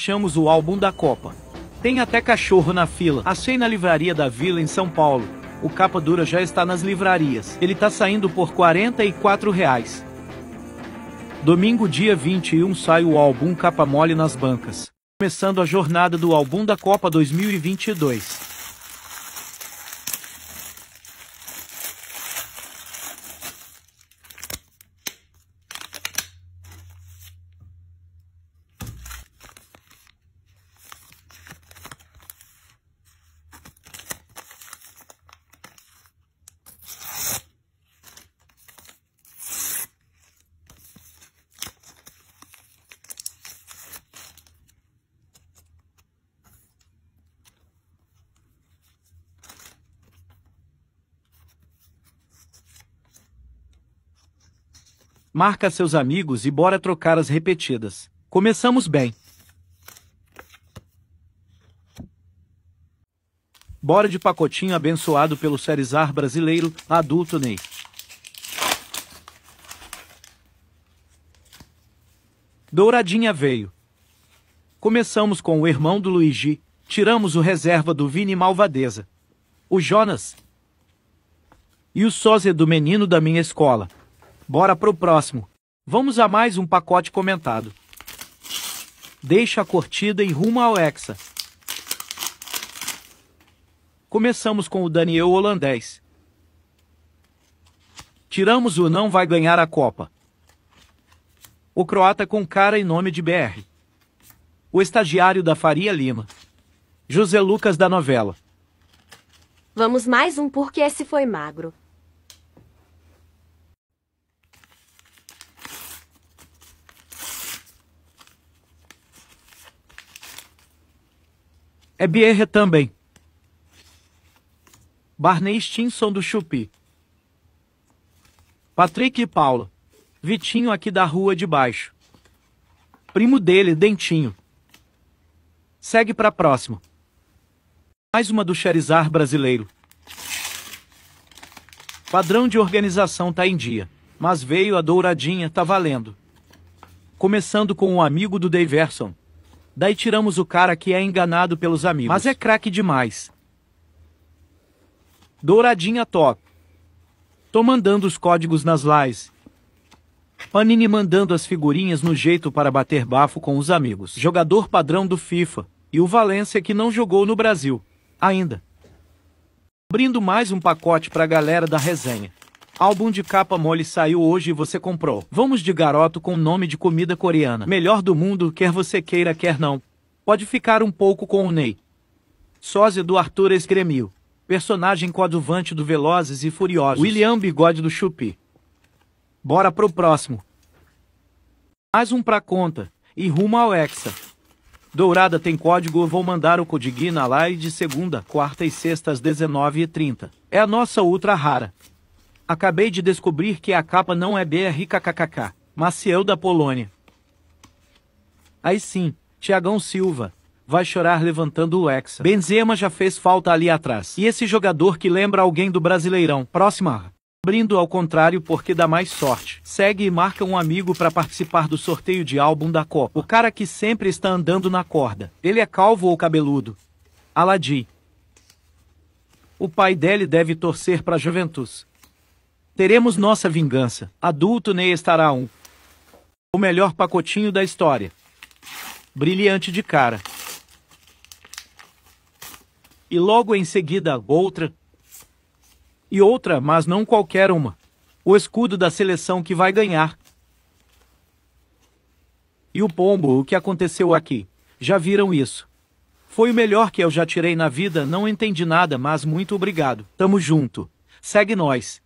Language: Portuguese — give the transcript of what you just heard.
achamos o álbum da Copa. Tem até cachorro na fila. Achei na livraria da Vila em São Paulo. O capa dura já está nas livrarias. Ele tá saindo por 44 reais. Domingo dia 21 sai o álbum Capa Mole nas bancas. Começando a jornada do álbum da Copa 2022. Marca seus amigos e bora trocar as repetidas. Começamos bem. Bora de pacotinho abençoado pelo Serizar brasileiro, adulto Ney. Douradinha veio. Começamos com o irmão do Luigi, tiramos o reserva do Vini Malvadeza. O Jonas. E o sósia do menino da minha escola. Bora pro próximo. Vamos a mais um pacote comentado. Deixa a curtida e rumo ao Hexa. Começamos com o Daniel Holandês. Tiramos o não vai ganhar a Copa. O croata com cara e nome de BR. O estagiário da Faria Lima. José Lucas da novela. Vamos mais um porque esse foi magro. É Bierre também. Barney Stinson do Chupi. Patrick e Paula. Vitinho aqui da rua de baixo. Primo dele, Dentinho. Segue para a próxima. Mais uma do Charizard brasileiro. Padrão de organização tá em dia, mas veio a douradinha, tá valendo. Começando com o um amigo do Daverson. Daí tiramos o cara que é enganado pelos amigos. Mas é craque demais. Douradinha top. Tô mandando os códigos nas lives. Panini mandando as figurinhas no jeito para bater bafo com os amigos. Jogador padrão do FIFA. E o Valência que não jogou no Brasil. Ainda. Abrindo mais um pacote pra galera da resenha. Álbum de capa mole saiu hoje e você comprou. Vamos de garoto com nome de comida coreana. Melhor do mundo, quer você queira, quer não. Pode ficar um pouco com o Ney. Sósia do Arthur Esgremio. Personagem coadjuvante do Velozes e Furiosos. William Bigode do Chupi. Bora pro próximo. Mais um pra conta. E rumo ao Hexa. Dourada tem código, eu vou mandar o Codiguina lá e de segunda, quarta e sexta às 19h30. É a nossa ultra rara. Acabei de descobrir que a capa não é BRKKKK, é eu da Polônia. Aí sim, Tiagão Silva. Vai chorar levantando o Hexa. Benzema já fez falta ali atrás. E esse jogador que lembra alguém do Brasileirão. Próxima. Abrindo ao contrário porque dá mais sorte. Segue e marca um amigo para participar do sorteio de álbum da Copa. O cara que sempre está andando na corda. Ele é calvo ou cabeludo? Aladi. O pai dele deve torcer para Juventus. Teremos nossa vingança. Adulto Ney estará um. O melhor pacotinho da história. Brilhante de cara. E logo em seguida, outra. E outra, mas não qualquer uma. O escudo da seleção que vai ganhar. E o pombo, o que aconteceu aqui? Já viram isso? Foi o melhor que eu já tirei na vida, não entendi nada, mas muito obrigado. Tamo junto. Segue nós.